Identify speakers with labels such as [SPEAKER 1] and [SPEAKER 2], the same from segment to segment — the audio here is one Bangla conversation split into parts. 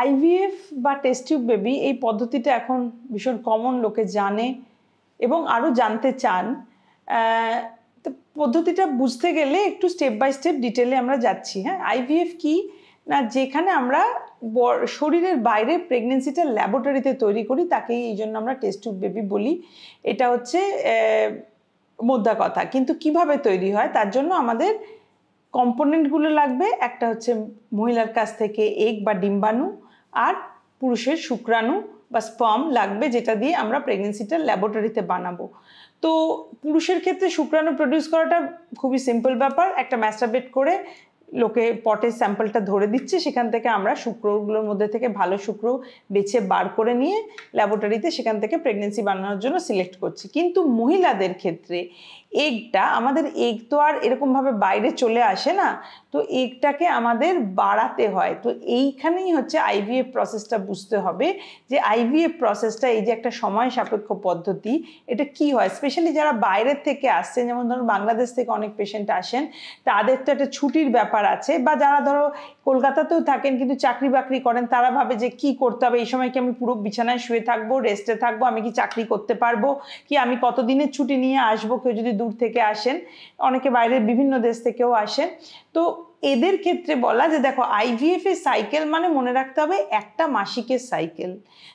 [SPEAKER 1] আইভিএফ বা টিউব বেবি এই পদ্ধতিটা এখন ভীষণ কমন লোকে জানে এবং আরও জানতে চান তো পদ্ধতিটা বুঝতে গেলে একটু স্টেপ বাই স্টেপ ডিটেলে আমরা যাচ্ছি হ্যাঁ আইভিএফ কি না যেখানে আমরা শরীরের বাইরে প্রেগনেন্সিটা ল্যাবরেটরিতে তৈরি করি তাকেই এই জন্য আমরা টিউব বেবি বলি এটা হচ্ছে মোদ্দা কথা কিন্তু কিভাবে তৈরি হয় তার জন্য আমাদের কম্পোনেন্টগুলো লাগবে একটা হচ্ছে মহিলার কাছ থেকে এগ বা ডিম্বাণু আর পুরুষের শুক্রাণু বা স্পাম লাগবে যেটা দিয়ে আমরা প্রেগনেন্সিটা ল্যাবরেটরিতে বানাবো তো পুরুষের ক্ষেত্রে শুক্রাণু প্রডিউস করাটা খুবই সিম্পল ব্যাপার একটা ম্যাস্টাবেট করে লোকে পটে স্যাম্পলটা ধরে দিচ্ছে সেখান থেকে আমরা শুক্রগুলোর মধ্যে থেকে ভালো শুক্র বেছে বার করে নিয়ে ল্যাবরেটরিতে সেখান থেকে প্রেগনেন্সি বানানোর জন্য সিলেক্ট করছি কিন্তু মহিলাদের ক্ষেত্রে এগটা আমাদের এগ তো আর এরকমভাবে বাইরে চলে আসে না তো এগটাকে আমাদের বাড়াতে হয় তো এইখানেই হচ্ছে আইভিএফ প্রসেসটা বুঝতে হবে যে আইভিএফ প্রসেসটা এই যে একটা সময় সাপেক্ষ পদ্ধতি এটা কি হয় স্পেশালি যারা বাইরের থেকে আসছেন যেমন ধরুন বাংলাদেশ থেকে অনেক পেশেন্ট আসেন তাদের তো একটা ছুটির ব্যাপার আছে বা যারা ধরো কলকাতাতেও থাকেন কিন্তু চাকরি বাকরি করেন তারা ভাবে যে কি করতে হবে এই সময় কি আমি পুরো বিছানায় শুয়ে থাকবো রেস্টে থাকবো আমি কি চাকরি করতে পারবো কি আমি কতদিনের ছুটি নিয়ে আসবো কেউ যদি দূর থেকে আসেন অনেকে বাইরের বিভিন্ন দেশ থেকেও আসেন তো এদের ক্ষেত্রে বলা যে দেখো আইভিএফ এর সাইকেল মানে মনে রাখতে হবে একটা মাসিকের সাইকেল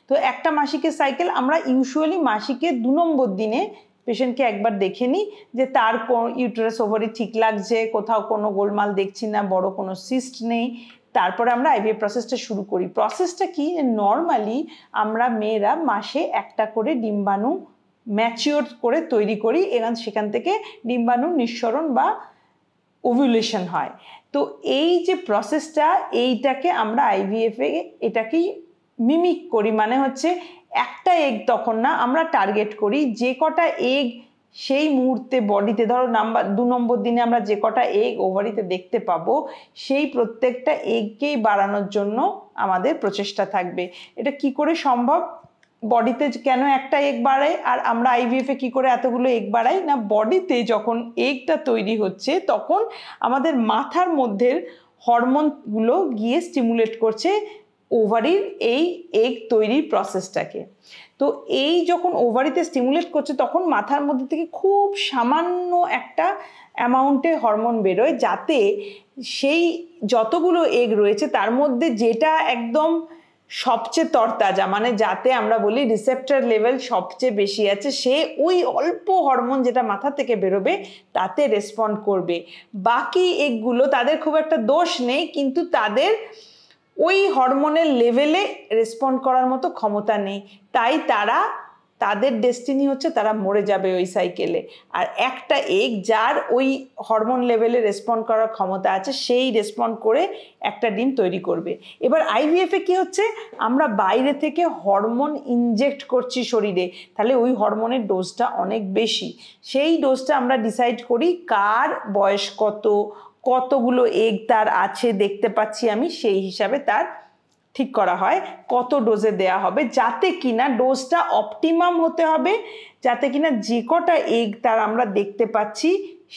[SPEAKER 1] তো একটা মাসিকের সাইকেল আমরা ইউজুয়ালি মাসিকের দু নম্বর দিনে পেশেন্টকে একবার দেখে নিই যে তার কোন ইউটারাস ওভারি ঠিক লাগছে কোথাও কোনো গোলমাল দেখছি না বড় কোনো সিস্ট নেই তারপরে আমরা আইভিএফ প্রসেসটা শুরু করি প্রসেসটা কি নর্মালি আমরা মেয়েরা মাসে একটা করে ডিম্বাণু ম্যাচিওর করে তৈরি করি এবং সেখান থেকে ডিম্বাণু নিঃসরণ বা ওভুলেশন হয় তো এই যে প্রসেসটা এইটাকে আমরা আইভিএফে এটাকেই মিমিক করি মানে হচ্ছে একটা এগ তখন না আমরা টার্গেট করি যে কটা এগ সেই মুহূর্তে বডিতে ধরো নাম্বার দু নম্বর দিনে আমরা যে কটা এগ ওভারিতে দেখতে পাবো সেই প্রত্যেকটা এগকেই বাড়ানোর জন্য আমাদের প্রচেষ্টা থাকবে এটা কি করে সম্ভব বডিতে কেন একটা এগ বাড়াই আর আমরা আইভিএফে কি করে এতগুলো এগ বাড়াই না বডিতে যখন এগটা তৈরি হচ্ছে তখন আমাদের মাথার মধ্যের হরমোনগুলো গিয়ে স্টিমুলেট করছে ওভারির এই এগ তৈরির প্রসেসটাকে তো এই যখন ওভারিতে স্টিমুলেট করছে তখন মাথার মধ্যে থেকে খুব সামান্য একটা অ্যামাউন্টে হরমোন বেরোয় যাতে সেই যতগুলো এগ রয়েছে তার মধ্যে যেটা একদম সবচেয়ে তরতাজা মানে যাতে আমরা বলি রিসেপ্টার লেভেল সবচেয়ে বেশি আছে সে ওই অল্প হরমোন যেটা মাথা থেকে বেরোবে তাতে রেসপন্ড করবে বাকি এগুলো তাদের খুব একটা দোষ নেই কিন্তু তাদের ওই হরমোনের লেভেলে রেসপন্ড করার মতো ক্ষমতা নেই তাই তারা তাদের ডেস্টিনি হচ্ছে তারা মরে যাবে ওই সাইকেলে আর একটা এগ যার ওই হরমোন লেভেলে রেসপন্ড করার ক্ষমতা আছে সেই রেসপন্ড করে একটা ডিম তৈরি করবে এবার আইভিএফে কি হচ্ছে আমরা বাইরে থেকে হরমোন ইনজেক্ট করছি শরীরে তাহলে ওই হরমোনের ডোজটা অনেক বেশি সেই ডোজটা আমরা ডিসাইড করি কার বয়স কত কতগুলো এগ তার আছে দেখতে পাচ্ছি আমি সেই হিসাবে তার ঠিক করা হয় কত ডোজে দেয়া হবে যাতে কিনা ডোজটা অপটিমাম হতে হবে যাতে কিনা যে কটা এগ তার আমরা দেখতে পাচ্ছি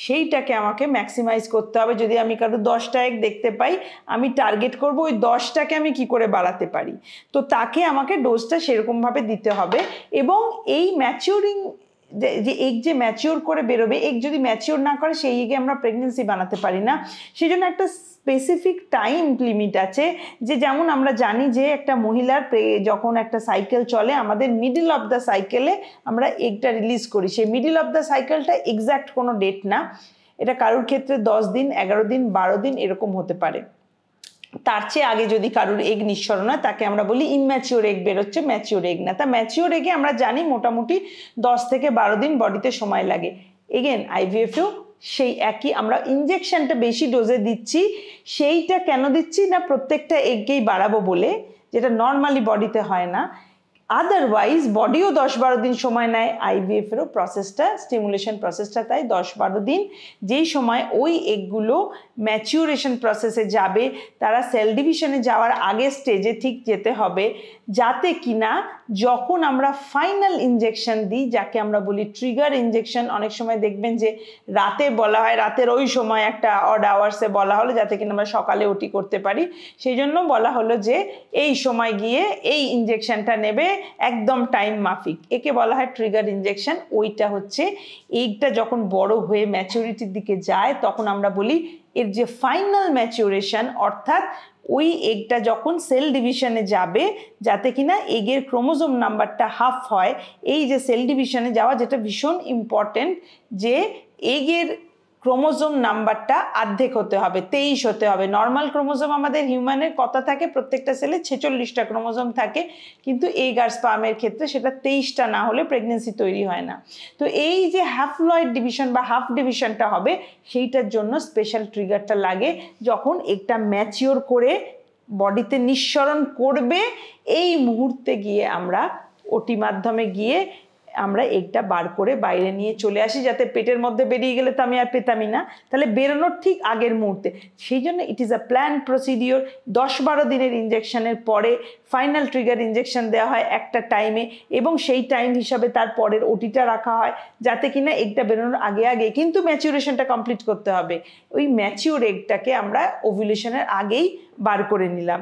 [SPEAKER 1] সেইটাকে আমাকে ম্যাক্সিমাইজ করতে হবে যদি আমি কারো দশটা এক দেখতে পাই আমি টার্গেট করব ওই দশটাকে আমি কি করে বাড়াতে পারি তো তাকে আমাকে ডোজটা সেরকমভাবে দিতে হবে এবং এই ম্যাচিউরিং যে এগ যে ম্যাচিওর করে বেরোবে এগ যদি ম্যাচিওর না করে সেই এগে আমরা প্রেগনেন্সি বানাতে পারি না সেই জন্য একটা স্পেসিফিক টাইম লিমিট আছে যে যেমন আমরা জানি যে একটা মহিলার যখন একটা সাইকেল চলে আমাদের মিডিল অফ দ্য সাইকেলে আমরা এগটা রিলিজ করি সেই মিডিল অফ দ্য সাইকেলটা এক্স্যাক্ট কোনো ডেট না এটা কারোর ক্ষেত্রে দশ দিন এগারো দিন বারো দিন এরকম হতে পারে তার চেয়ে আগে যদি কারুর এগ নিঃসরণ হয় তাকে আমরা বলি ইম্যাচিওর এগ বেরোচ্ছে ম্যাচিওর এগ না তা ম্যাচিওর এগে আমরা জানি মোটামুটি দশ থেকে বারো দিন বডিতে সময় লাগে এগেন আইভিএফেও সেই একই আমরা ইঞ্জেকশনটা বেশি ডোজে দিচ্ছি সেইটা কেন দিচ্ছি না প্রত্যেকটা এগকেই বাড়াবো বলে যেটা নর্মালি বডিতে হয় না আদারওয়াইজ বডিও দশ বারো দিন সময় নেয় আইভিএফেরও প্রসেসটা স্টিমুলেশন প্রসেসটা তাই দশ বারো দিন যেই সময় ওই এগুলো ম্যাচিউরেশন প্রসেসে যাবে তারা সেল ডিভিশনে যাওয়ার আগে স্টেজে ঠিক যেতে হবে যাতে কিনা যখন আমরা ফাইনাল ইঞ্জেকশন দিই যাকে আমরা বলি ট্রিগার ইঞ্জেকশন অনেক সময় দেখবেন যে রাতে বলা হয় রাতের ওই সময় একটা অড আওয়ার্সে বলা হলো যাতে কিনা আমরা সকালে ওটি করতে পারি সেই জন্য বলা হলো যে এই সময় গিয়ে এই ইঞ্জেকশনটা নেবে একদম টাইম মাফিক একে বলা হয় ট্রিগার ইঞ্জেকশন ওইটা হচ্ছে এইটা যখন বড় হয়ে ম্যাচুরিটির দিকে যায় তখন আমরা বলি এর যে ফাইনাল ম্যাচুরেশন অর্থাৎ ওই এগটা যখন সেল ডিভিশনে যাবে যাতে কিনা এগের ক্রোমোজোম নাম্বারটা হাফ হয় এই যে সেল ডিভিশনে যাওয়া যেটা ভীষণ ইম্পর্টেন্ট যে এগের ক্রোমোজোম নাম্বারটা আর্ধেক হতে হবে তেইশ হতে হবে নর্মাল ক্রোমোজোম আমাদের হিউম্যানের কথা থাকে প্রত্যেকটা সেলে ছেচল্লিশটা ক্রোমোজোম থাকে কিন্তু এই গার্সপামের ক্ষেত্রে সেটা তেইশটা না হলে প্রেগনেন্সি তৈরি হয় না তো এই যে হাফ লয়েড ডিভিশন বা হাফ ডিভিশনটা হবে সেইটার জন্য স্পেশাল ট্রিগারটা লাগে যখন একটা ম্যাচিওর করে বডিতে নিঃসরণ করবে এই মুহূর্তে গিয়ে আমরা ওটি মাধ্যমে গিয়ে আমরা এগটা বার করে বাইরে নিয়ে চলে আসি যাতে পেটের মধ্যে বেরিয়ে গেলে তো আমি আর পেতামই না তাহলে বেরোনোর ঠিক আগের মুহূর্তে সেই জন্য it is a plan procedure দশ বারো দিনের ইঞ্জেকশনের পরে ফাইনাল ট্রিগার ইঞ্জেকশন দেওয়া হয় একটা টাইমে এবং সেই টাইম হিসাবে তার পরের ওটিটা রাখা হয় যাতে কিনা এগটা বেরোনোর আগে আগে কিন্তু ম্যাচিউরেশনটা কমপ্লিট করতে হবে ওই ম্যাচিউর এগটাকে আমরা ওভুলেশনের আগেই বার করে নিলাম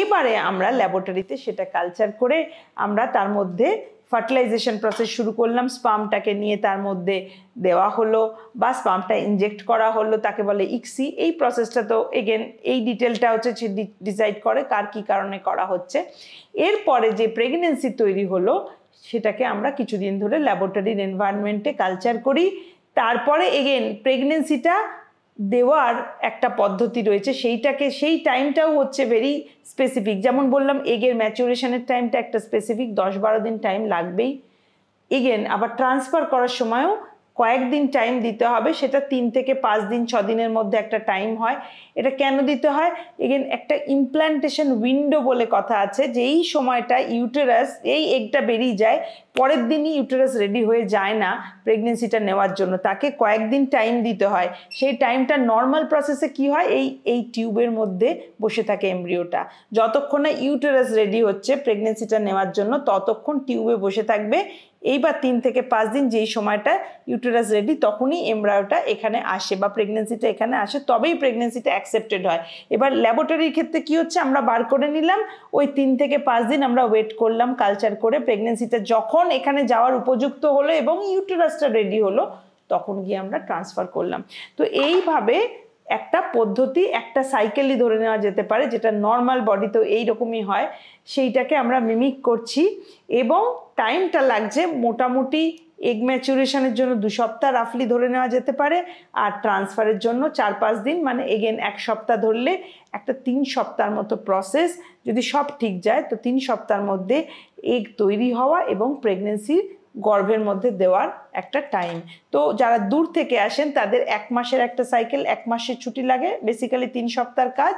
[SPEAKER 1] এবারে আমরা ল্যাবরেটরিতে সেটা কালচার করে আমরা তার মধ্যে ফার্টিলাইজেশন প্রসেস শুরু করলাম স্পামটাকে নিয়ে তার মধ্যে দেওয়া হলো বা স্পামটা ইনজেক্ট করা হলো তাকে বলে ইক্সি এই প্রসেসটা তো এগেন এই ডিটেলটা হচ্ছে ডিসাইড করে কার কি কারণে করা হচ্ছে এরপরে যে প্রেগনেন্সি তৈরি হলো সেটাকে আমরা কিছুদিন ধরে ল্যাবরেটরির এনভায়রনমেন্টে কালচার করি তারপরে এগেন প্রেগনেন্সিটা দেওয়ার একটা পদ্ধতি রয়েছে সেইটাকে সেই টাইমটাও হচ্ছে ভেরি স্পেসিফিক যেমন বললাম এগের ম্যাচুরেশনের টাইমটা একটা স্পেসিফিক দশ বারো দিন টাইম লাগবেই এগেন আবার ট্রান্সফার করার সময়ও কয়েকদিন টাইম দিতে হবে সেটা তিন থেকে পাঁচ দিন ছ দিনের মধ্যে একটা টাইম হয় এটা কেন দিতে হয় এগেন একটা ইমপ্ল্যান্টেশন উইন্ডো বলে কথা আছে যে এই সময়টা ইউটেরাস এই এগটা বেরিয়ে যায় পরের দিনই ইউটেরাস রেডি হয়ে যায় না প্রেগনেন্সিটা নেওয়ার জন্য তাকে কয়েকদিন টাইম দিতে হয় সেই টাইমটা নর্মাল প্রসেসে কি হয় এই এই টিউবের মধ্যে বসে থাকে এমব্রিওটা যতক্ষণ না ইউটেরাস রেডি হচ্ছে প্রেগনেন্সিটা নেওয়ার জন্য ততক্ষণ টিউবে বসে থাকবে এইবার তিন থেকে পাঁচ দিন যেই সময়টা ইউটেরাস রেডি তখনই এমব্রায়োটা এখানে আসে বা প্রেগনেন্সিটা এখানে আসে তবেই প্রেগনেন্সিটা অ্যাকসেপ্টেড হয় এবার ল্যাবরেটরির ক্ষেত্রে কি হচ্ছে আমরা বার করে নিলাম ওই তিন থেকে পাঁচ দিন আমরা ওয়েট করলাম কালচার করে প্রেগনেন্সিটা যখন এখানে যাওয়ার উপযুক্ত হলো এবং ইউটেরাসটা রেডি হলো তখন গিয়ে আমরা ট্রান্সফার করলাম তো এইভাবে একটা পদ্ধতি একটা সাইকেলই ধরে নেওয়া যেতে পারে যেটা নর্মাল বডি তো এইরকমই হয় সেইটাকে আমরা মিমিক করছি এবং টাইমটা লাগছে মোটামুটি এগ ম্যাচুরেশনের জন্য দু সপ্তাহ রাফলি ধরে নেওয়া যেতে পারে আর ট্রান্সফারের জন্য চার পাঁচ দিন মানে এগেন এক সপ্তাহ ধরলে একটা তিন সপ্তাহের মতো প্রসেস যদি সব ঠিক যায় তো তিন সপ্তাহের মধ্যে এগ তৈরি হওয়া এবং প্রেগনেন্সির গর্ভের মধ্যে দেওয়ার একটা টাইম তো যারা দূর থেকে আসেন তাদের এক মাসের একটা সাইকেল এক মাসের ছুটি লাগে বেসিক্যালি তিন সপ্তাহের কাজ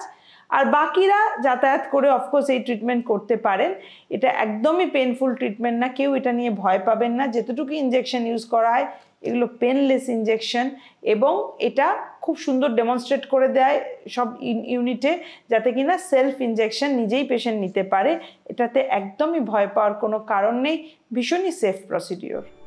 [SPEAKER 1] আর বাকিরা যাতায়াত করে অফকোর্স এই ট্রিটমেন্ট করতে পারেন এটা একদমই পেনফুল ট্রিটমেন্ট না কেউ এটা নিয়ে ভয় পাবেন না যেতটুকু ইঞ্জেকশন ইউজ করা হয় এগুলো পেনলেস ইঞ্জেকশন এবং এটা খুব সুন্দর ডেমনস্ট্রেট করে দেয় সব ইউনিটে যাতে কিনা সেলফ ইঞ্জেকশন নিজেই পেশেন্ট নিতে পারে এটাতে একদমই ভয় পাওয়ার কোনো কারণ নেই ভীষণই সেফ প্রসিডিওর